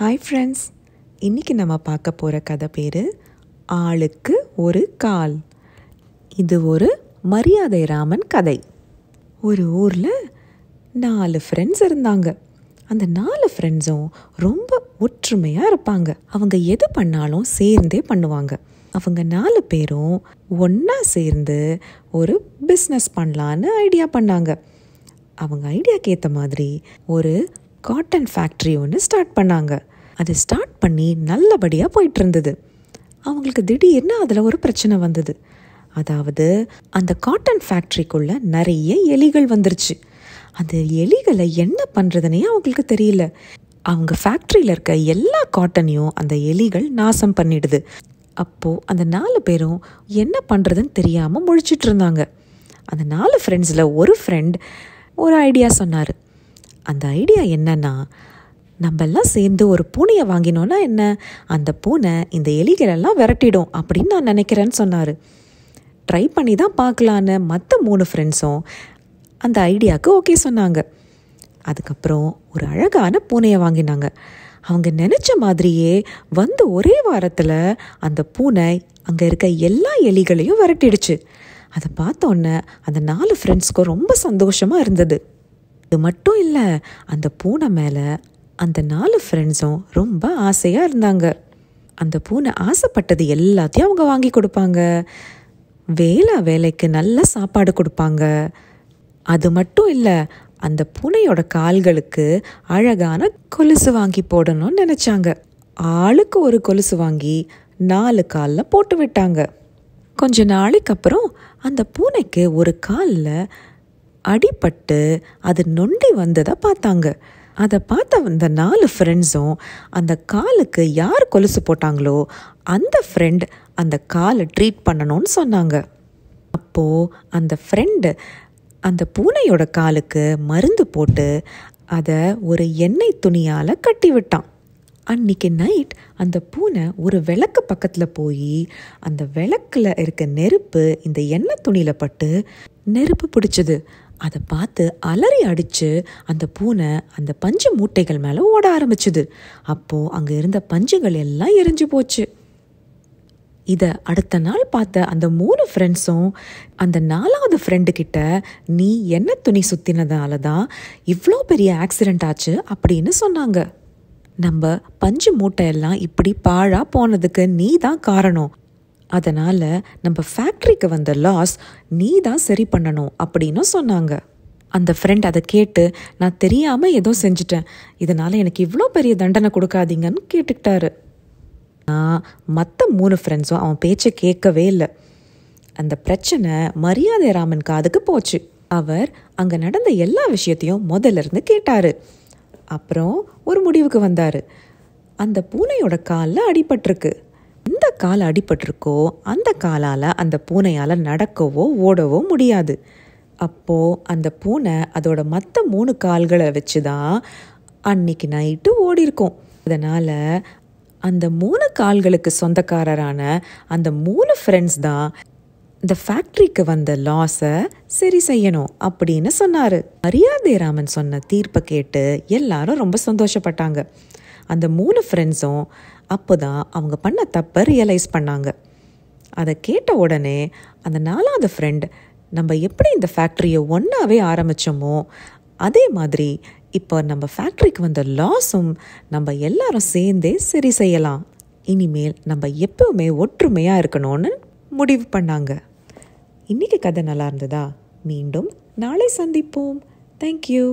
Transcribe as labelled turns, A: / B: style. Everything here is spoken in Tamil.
A: ஹாய் ஃப்ரெண்ட்ஸ் இன்றைக்கி நம்ம பார்க்க போகிற கதை பேர் ஆளுக்கு ஒரு கால் இது ஒரு மரியாதை ராமன் கதை ஒரு ஊரில் நாலு ஃப்ரெண்ட்ஸ் இருந்தாங்க அந்த நாலு ஃப்ரெண்ட்ஸும் ரொம்ப ஒற்றுமையாக இருப்பாங்க அவங்க எது பண்ணாலும் சேர்ந்தே பண்ணுவாங்க அவங்க நாலு பேரும் ஒன்றா சேர்ந்து ஒரு பிஸ்னஸ் பண்ணலான்னு ஐடியா பண்ணாங்க அவங்க ஐடியாவுக்கு ஏற்ற மாதிரி ஒரு காட்டன் ஃபேக்ட்ரி ஒன்று ஸ்டார்ட் பண்ணாங்க அது ஸ்டார்ட் பண்ணி நல்லபடியாக போயிட்டு இருந்தது அவங்களுக்கு திடீர்னு அதில் ஒரு பிரச்சனை வந்தது அதாவது அந்த காட்டன் ஃபேக்ட்ரிக்குள்ளே நிறைய எலிகள் வந்துருச்சு அந்த எலிகளை என்ன பண்ணுறதுனே அவங்களுக்கு தெரியல அவங்க ஃபேக்ட்ரியில் இருக்க எல்லா காட்டனையும் அந்த எலிகள் நாசம் பண்ணிடுது அப்போது அந்த நாலு பேரும் என்ன பண்ணுறதுன்னு தெரியாமல் முழிச்சிட்டு இருந்தாங்க அந்த நாலு ஃப்ரெண்ட்ஸில் ஒரு ஃப்ரெண்ட் ஒரு ஐடியா சொன்னார் அந்த ஐடியா நம்ம நம்மெல்லாம் சேர்ந்து ஒரு பூனையை வாங்கினோன்னா என்ன அந்த பூனை இந்த எலிகளெல்லாம் விரட்டிடும் அப்படின்னு நான் நினைக்கிறேன்னு சொன்னார் ட்ரை பண்ணி தான் பார்க்கலான்னு மற்ற மூணு ஃப்ரெண்ட்ஸும் அந்த ஐடியாவுக்கு ஓகே சொன்னாங்க அதுக்கப்புறம் ஒரு அழகான பூனையை வாங்கினாங்க அவங்க நினச்ச மாதிரியே வந்து ஒரே வாரத்தில் அந்த பூனை அங்கே இருக்க எல்லா எலிகளையும் விரட்டிடுச்சு அதை பார்த்தோன்னே அந்த நாலு ஃப்ரெண்ட்ஸ்க்கும் ரொம்ப சந்தோஷமாக இருந்தது அது மட்டும் இல்லை அந்த பூனை மேலே அந்த நாலு ஃப்ரெண்ட்ஸும் ரொம்ப ஆசையாக இருந்தாங்க அந்த பூனை ஆசைப்பட்டது எல்லாத்தையும் அவங்க வாங்கி கொடுப்பாங்க வேலை வேலைக்கு நல்ல சாப்பாடு கொடுப்பாங்க அது மட்டும் இல்லை அந்த பூனையோட கால்களுக்கு அழகான கொலுசு வாங்கி போடணும்னு நினச்சாங்க ஆளுக்கு ஒரு கொலுசு வாங்கி நாலு காலில் போட்டு விட்டாங்க கொஞ்ச நாளைக்கு அப்புறம் அந்த பூனைக்கு ஒரு காலில் அடிபட்டு அது நொண்டி வந்ததை பார்த்தாங்க அதை பார்த்த அந்த நாலு ஃப்ரெண்ட்ஸும் அந்த காலுக்கு யார் கொலுசு போட்டாங்களோ அந்த ஃப்ரெண்ட் அந்த காலை ட்ரீட் பண்ணணும்னு சொன்னாங்க அப்போது அந்த ஃப்ரெண்டு அந்த பூனையோட காலுக்கு மருந்து போட்டு அதை ஒரு எண்ணெய் துணியால் கட்டி விட்டான் அன்றைக்கி நைட் அந்த பூனை ஒரு விளக்கு பக்கத்தில் போய் அந்த விளக்கில் இருக்க நெருப்பு இந்த எண்ணெய் துணியில் பட்டு நெருப்பு பிடிச்சிது அதை பார்த்து அலறி அடித்து அந்த பூனை அந்த பஞ்சு மூட்டைகள் மேலே ஓட ஆரம்பிச்சுது அப்போது அங்கே இருந்த பஞ்சுகள் எல்லாம் எரிஞ்சு போச்சு இதை அடுத்த நாள் பார்த்த அந்த மூணு ஃப்ரெண்ட்ஸும் அந்த நாலாவது ஃப்ரெண்டுக்கிட்ட நீ என்ன துணி சுற்றினதால தான் இவ்வளோ பெரிய ஆக்சிடெண்ட் ஆச்சு அப்படின்னு சொன்னாங்க நம்ம பஞ்சு மூட்டையெல்லாம் இப்படி பாழாக போனதுக்கு நீ தான் காரணம் அதனால் நம்ம ஃபேக்ட்ரிக்கு வந்த லாஸ் நீ தான் சரி பண்ணணும் அப்படின்னு சொன்னாங்க அந்த ஃப்ரெண்ட் அதை கேட்டு நான் தெரியாமல் ஏதோ செஞ்சிட்டேன் இதனால் எனக்கு இவ்வளோ பெரிய தண்டனை கொடுக்காதீங்கன்னு கேட்டுக்கிட்டாரு நான் மற்ற மூணு ஃப்ரெண்ட்ஸும் அவன் பேச்சை கேட்கவே இல்லை அந்த பிரச்சனை மரியாதை ராமன் காதுக்கு போச்சு அவர் அங்கே நடந்த எல்லா விஷயத்தையும் முதல்ல இருந்து கேட்டார் அப்புறம் ஒரு முடிவுக்கு வந்தார் அந்த பூனையோட காலில் அடிபட்டிருக்கு எந்த கால் அடிபட்டிருக்கோ அந்த காலால் அந்த பூனையால் நடக்கவோ ஓடவோ முடியாது அப்போது அந்த பூனை அதோட மற்ற மூணு கால்களை வச்சு தான் அன்னைக்கு நைட்டு ஓடி இருக்கும் அதனால் அந்த மூணு கால்களுக்கு சொந்தக்காரரான அந்த மூணு ஃப்ரெண்ட்ஸ் தான் இந்த ஃபேக்ட்ரிக்கு வந்த லாஸை சரி செய்யணும் அப்படின்னு சொன்னார் மரியாதை ராமன் சொன்ன தீர்ப்பை கேட்டு எல்லாரும் ரொம்ப சந்தோஷப்பட்டாங்க அந்த மூணு ஃப்ரெண்ட்ஸும் அப்போ தான் அவங்க பண்ண தப்பை ரியலைஸ் பண்ணாங்க அதை கேட்ட உடனே அந்த நாலாவது ஃப்ரெண்ட் நம்ம எப்படி இந்த ஃபேக்ட்ரியை ஒன்றாவே ஆரம்பித்தோமோ அதே மாதிரி இப்போ நம்ம ஃபேக்ட்ரிக்கு வந்த லாஸும் நம்ம எல்லாரும் சேர்ந்தே சரி செய்யலாம் இனிமேல் நம்ம எப்பவுமே ஒற்றுமையாக இருக்கணும்னு முடிவு பண்ணாங்க இன்றைக்கி கதை நல்லா இருந்ததா மீண்டும் நாளை சந்திப்போம் தேங்க்யூ